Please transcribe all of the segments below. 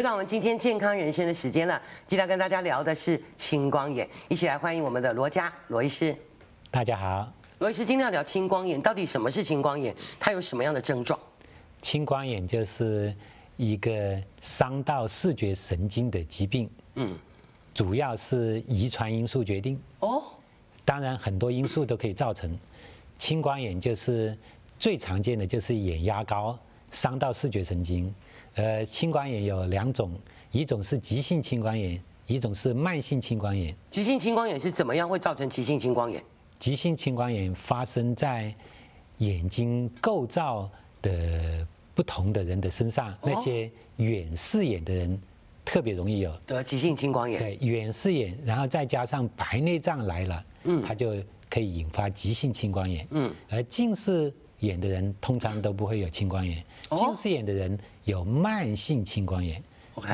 回到我们今天健康人生的时间了，今天跟大家聊的是青光眼，一起来欢迎我们的罗家罗医师。大家好，罗医师，今天要聊青光眼，到底什么是青光眼？它有什么样的症状？青光眼就是一个伤到视觉神经的疾病，嗯，主要是遗传因素决定哦，当然很多因素都可以造成。青光眼就是最常见的就是眼压高。伤到视觉神经，呃，青光眼有两种，一种是急性青光眼，一种是慢性青光眼。急性青光眼是怎么样会造成急性青光眼？急性青光眼发生在眼睛构造的不同的人的身上，那些远视眼的人特别容易有得急性青光眼。对，远视眼，然后再加上白内障来了，嗯，它就可以引发急性青光眼。嗯，而近视眼的人通常都不会有青光眼。近视眼的人有慢性青光眼，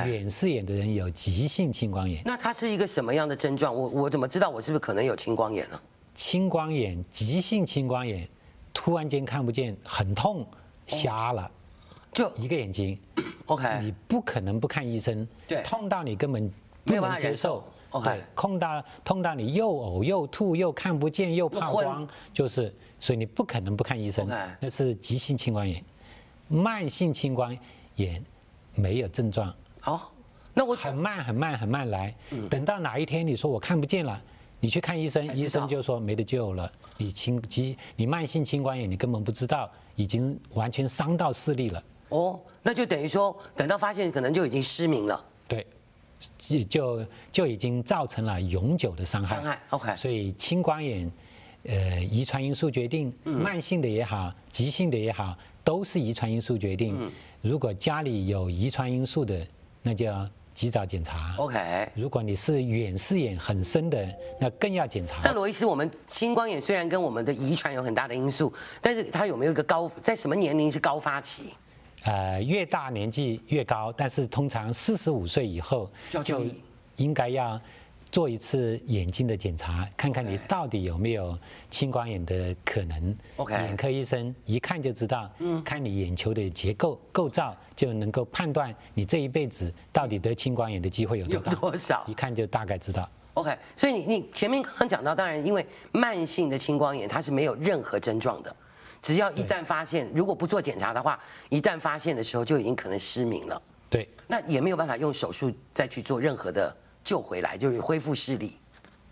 远视眼的人有急性青光眼。那它是一个什么样的症状？我我怎么知道我是不是可能有青光眼呢？青光眼、急性青光眼，突然间看不见，很痛，瞎了，就一个眼睛。OK，你不可能不看医生。对，痛到你根本不能接受。OK，痛到痛到你又呕又吐又看不见又怕光，就是，所以你不可能不看医生。那是急性青光眼。慢性青光眼没有症状，哦，那我很慢很慢很慢来，等到哪一天你说我看不见了，你去看医生，医生就说没得救了。你青急，你慢性青光眼，你根本不知道已经完全伤到视力了。哦，那就等于说等到发现可能就已经失明了。对，就就就已经造成了永久的伤害。伤害，OK。所以青光眼。呃，遗传因素决定，慢性的也好，急性的也好，都是遗传因素决定。如果家里有遗传因素的，那就要及早检查。OK。如果你是远视眼很深的，那更要检查。那罗医师，我们青光眼虽然跟我们的遗传有很大的因素，但是它有没有一个高，在什么年龄是高发期？呃，越大年纪越高，但是通常四十五岁以后就应该要。做一次眼睛的检查，看看你到底有没有青光眼的可能。眼科医生一看就知道，嗯，看你眼球的结构构造，就能够判断你这一辈子到底得青光眼的机会有多大。有多少？一看就大概知道。OK，所以你你前面刚刚讲到，当然因为慢性的青光眼它是没有任何症状的，只要一旦发现，如果不做检查的话，一旦发现的时候就已经可能失明了。对，那也没有办法用手术再去做任何的。救回来就是恢复视力，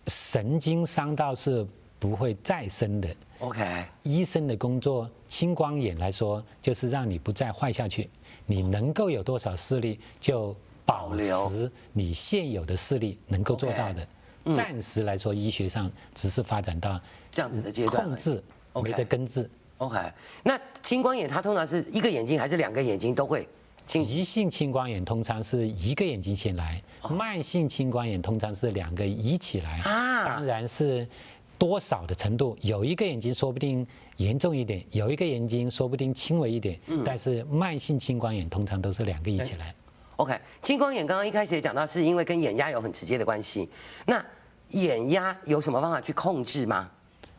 神经伤到是不会再生的。OK，医生的工作，青光眼来说就是让你不再坏下去，你能够有多少视力就保持你现有的视力能够做到的。暂时来说，医学上只是发展到这样子的阶段，控制，没得根治。OK，那青光眼它通常是一个眼睛还是两个眼睛都会？急性青光眼通常是一个眼睛先来，慢性青光眼通常是两个一起来啊。当然是多少的程度，有一个眼睛说不定严重一点，有一个眼睛说不定轻微一点。嗯。但是慢性青光眼通常都是两个一起来。OK，青光眼刚刚一开始也讲到，是因为跟眼压有很直接的关系。那眼压有什么方法去控制吗？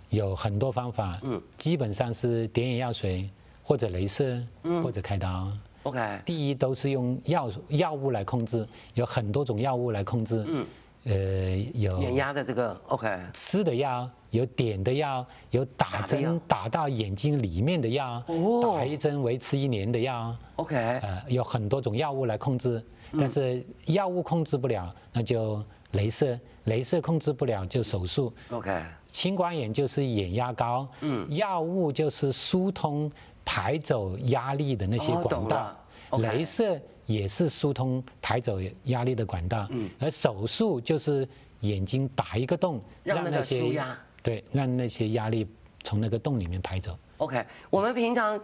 有很多方法，嗯，基本上是点眼药水，或者镭射，嗯，或者开刀。OK，第一都是用药药物来控制，有很多种药物来控制。嗯，呃，有眼压的这个 OK，吃的药，有点的药，有打针打到眼睛里面的药，打一针维持一年的药。OK，呃，有很多种药物来控制，但是药物控制不了，那就镭射，镭射控制不了就手术。OK，青光眼就是眼压高，嗯，药物就是疏通。排走压力的那些管道，镭射也是疏通排走压力的管道。嗯，而手术就是眼睛打一个洞，让那些对，让那些压力从那个洞里面排走。OK，我们平常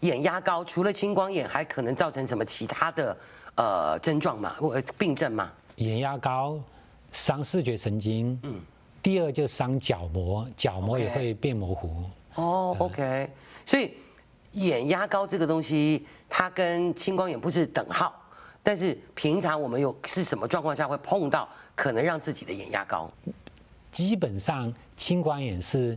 眼压高，除了青光眼，还可能造成什么其他的呃症状嘛？我病症嘛？眼压高伤视觉神经，嗯，第二就伤角膜，角膜也会变模糊。哦，OK，所以。眼压高这个东西，它跟青光眼不是等号，但是平常我们有是什么状况下会碰到，可能让自己的眼压高？基本上青光眼是。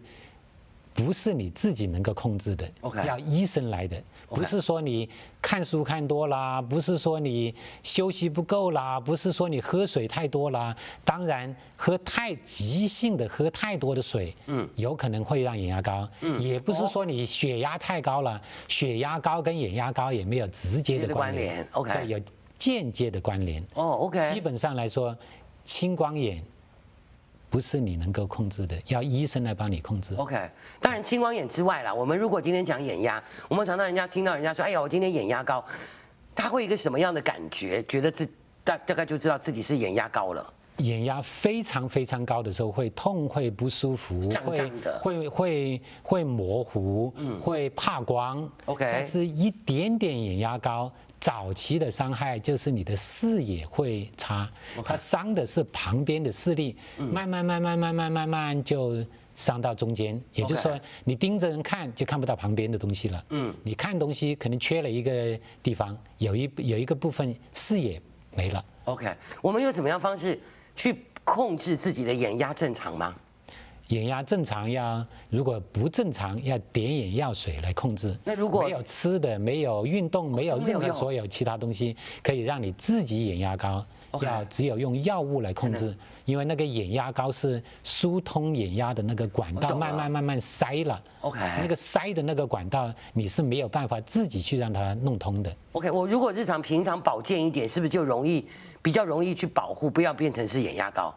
不是你自己能够控制的，要医生来的。不是说你看书看多啦，不是说你休息不够啦，不是说你喝水太多啦。当然，喝太急性的喝太多的水，嗯，有可能会让眼压高。嗯，也不是说你血压太高了，血压高跟眼压高也没有直接的关联，OK，对，有间接的关联。哦，OK，基本上来说，青光眼。不是你能够控制的，要医生来帮你控制。OK，当然青光眼之外了。我们如果今天讲眼压，我们常常人家听到人家说：“哎呀，我今天眼压高。”他会一个什么样的感觉？觉得自大大概就知道自己是眼压高了。眼压非常非常高的时候，会痛，会不舒服，的，会会会模糊，会怕光。OK，但是一点点眼压高。早期的伤害就是你的视野会差，它伤的是旁边的视力，慢慢慢慢慢慢慢慢就伤到中间，也就是说你盯着人看就看不到旁边的东西了。嗯，你看东西可能缺了一个地方，有一有一个部分视野没了。OK，我们用怎么样方式去控制自己的眼压正常吗？眼压正常要，如果不正常要点眼药水来控制。那如果没有吃的，没有运动，没有任何所有其他东西，可以让你自己眼压高，要只有用药物来控制，因为那个眼压高是疏通眼压的那个管道慢慢慢慢塞了。OK。那个塞的那个管道你是没有办法自己去让它弄通的。OK，我如果日常平常保健一点，是不是就容易比较容易去保护，不要变成是眼压高？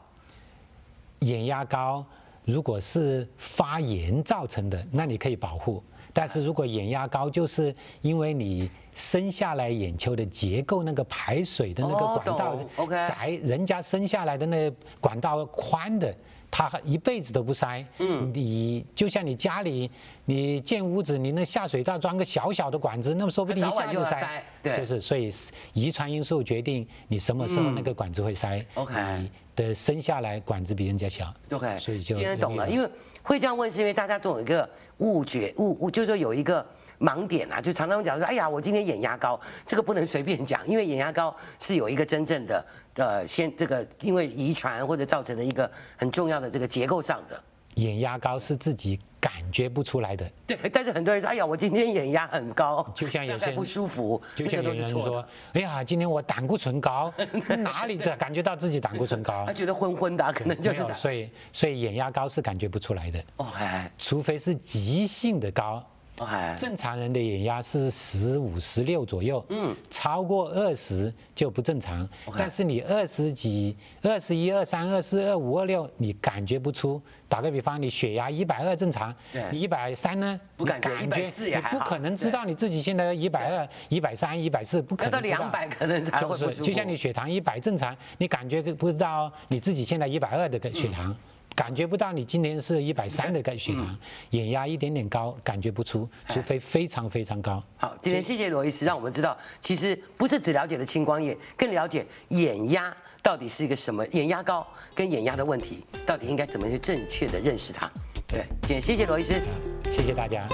眼压高。如果是发炎造成的，那你可以保护；但是如果眼压高，就是因为你生下来眼球的结构那个排水的那个管道窄，人家生下来的那管道宽的，他一辈子都不塞。嗯，你就像你家里，你建屋子，你那下水道装个小小的管子，那么说不定一下就塞。对，就是所以遗传因素决定你什么时候那个管子会塞。OK。的生下来管子比人家强，OK，今天懂了，因为会这样问，是因为大家总有一个误觉，误误就是说有一个盲点啊，就常常讲说，哎呀，我今天眼压高，这个不能随便讲，因为眼压高是有一个真正的，呃，先这个因为遗传或者造成的一个很重要的这个结构上的。眼压高是自己感觉不出来的，对。但是很多人说：“哎呀，我今天眼压很高。”就像有些不舒服，就像有人说：“哎呀，今天我胆固醇高，哪里的感觉到自己胆固醇高？” 他觉得昏昏的，可能就是所以，所以眼压高是感觉不出来的，哦，除非是急性的高。正常人的眼压是十五、十六左右，嗯，超过二十就不正常。但是你二十几、二十一、二三、二四、二五、二六，你感觉不出。打个比方，你血压一百二正常，你一百三呢，不感觉，一百四你不可能知道你自己现在一百二、一百三、一百四，不可能。到两百可能才会就就像你血糖一百正常，你感觉不知道你自己现在一百二的血糖。感觉不到你今年是一百三的高血糖，眼压一点点高，感觉不出，除非非常非常高。好，今天谢谢罗医师，让我们知道其实不是只了解了青光眼，更了解眼压到底是一个什么，眼压高跟眼压的问题到底应该怎么去正确的认识它。对，谢谢罗医师，谢谢大家。